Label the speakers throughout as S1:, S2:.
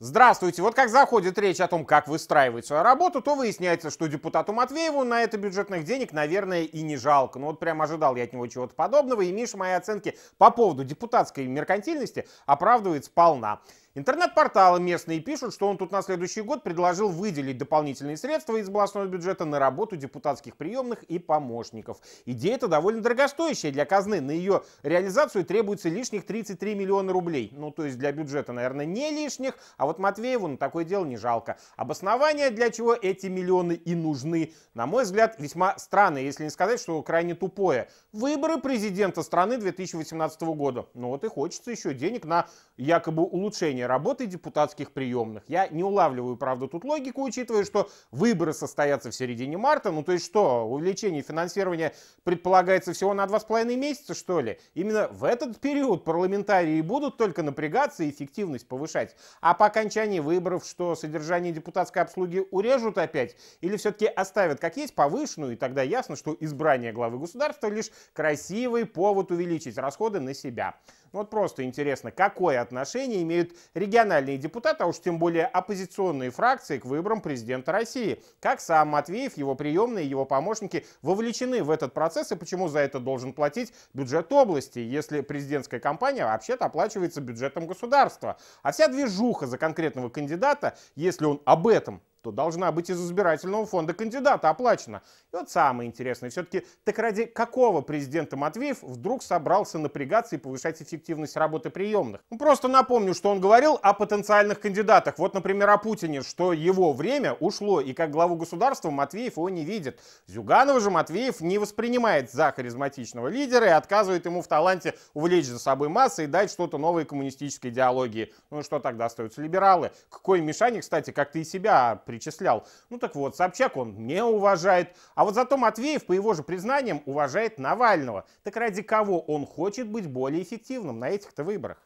S1: Здравствуйте. Вот как заходит речь о том, как выстраивать свою работу, то выясняется, что депутату Матвееву на это бюджетных денег, наверное, и не жалко. Ну вот прям ожидал я от него чего-то подобного, и Миша мои оценки по поводу депутатской меркантильности оправдывает сполна. Интернет-порталы местные пишут, что он тут на следующий год предложил выделить дополнительные средства из областного бюджета на работу депутатских приемных и помощников. Идея эта довольно дорогостоящая для казны. На ее реализацию требуется лишних 33 миллиона рублей. Ну, то есть для бюджета, наверное, не лишних, а вот Матвееву на такое дело не жалко. Обоснование, для чего эти миллионы и нужны, на мой взгляд, весьма странное, если не сказать, что крайне тупое. Выборы президента страны 2018 года. Ну вот и хочется еще денег на якобы улучшение работы депутатских приемных. Я не улавливаю, правда, тут логику, учитывая, что выборы состоятся в середине марта. Ну то есть что, увеличение финансирования предполагается всего на 2,5 месяца, что ли? Именно в этот период парламентарии будут только напрягаться и эффективность повышать. А по окончании выборов что, содержание депутатской обслуги урежут опять? Или все-таки оставят как есть повышенную, и тогда ясно, что избрание главы государства лишь красивый повод увеличить расходы на себя. Вот просто интересно, какое отношение имеют региональные депутаты, а уж тем более оппозиционные фракции к выборам президента России. Как сам Матвеев, его приемные, его помощники вовлечены в этот процесс и почему за это должен платить бюджет области, если президентская кампания вообще-то оплачивается бюджетом государства. А вся движуха за конкретного кандидата, если он об этом то должна быть из избирательного фонда кандидата оплачена. И вот самое интересное, все-таки так ради какого президента Матвеев вдруг собрался напрягаться и повышать эффективность работы приемных? Ну, просто напомню, что он говорил о потенциальных кандидатах. Вот, например, о Путине, что его время ушло, и как главу государства Матвеев его не видит. Зюганова же Матвеев не воспринимает за харизматичного лидера и отказывает ему в таланте увлечь за собой массы и дать что-то новое коммунистической идеологии. Ну что тогда остаются либералы? Какой Мишаник, кстати, как-то и себя причислял. Ну так вот, Собчак он не уважает. А вот зато Матвеев, по его же признаниям, уважает Навального. Так ради кого он хочет быть более эффективным на этих-то выборах?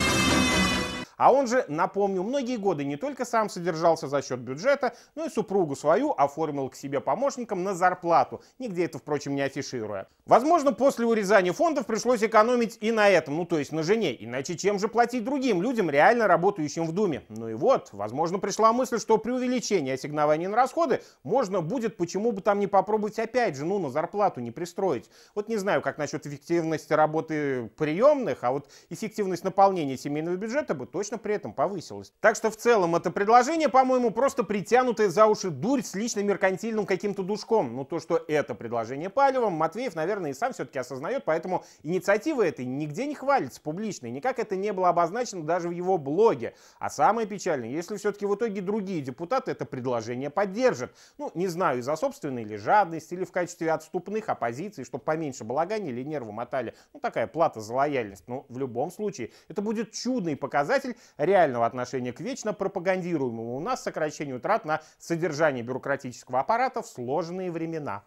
S1: А он же, напомню, многие годы не только сам содержался за счет бюджета, но и супругу свою оформил к себе помощником на зарплату, нигде это, впрочем, не афишируя. Возможно, после урезания фондов пришлось экономить и на этом, ну то есть на жене, иначе чем же платить другим людям, реально работающим в Думе? Ну и вот, возможно, пришла мысль, что при увеличении ассигнований на расходы можно будет, почему бы там не попробовать опять жену на зарплату не пристроить. Вот не знаю, как насчет эффективности работы приемных, а вот эффективность наполнения семейного бюджета бы точно точно при этом повысилась. Так что в целом это предложение, по-моему, просто притянутая за уши дурь с личным меркантильным каким-то душком. Но ну, то, что это предложение палевом, Матвеев, наверное, и сам все-таки осознает, поэтому инициатива этой нигде не хвалится публично, и никак это не было обозначено даже в его блоге. А самое печальное, если все-таки в итоге другие депутаты это предложение поддержат. Ну, не знаю, из-за собственной или жадности, или в качестве отступных оппозиций, чтобы поменьше балагани или нервы мотали. Ну, такая плата за лояльность. Но ну, в любом случае, это будет чудный показатель цель реального отношения к вечно пропагандируемому у нас сокращению трат на содержание бюрократического аппарата в сложные времена.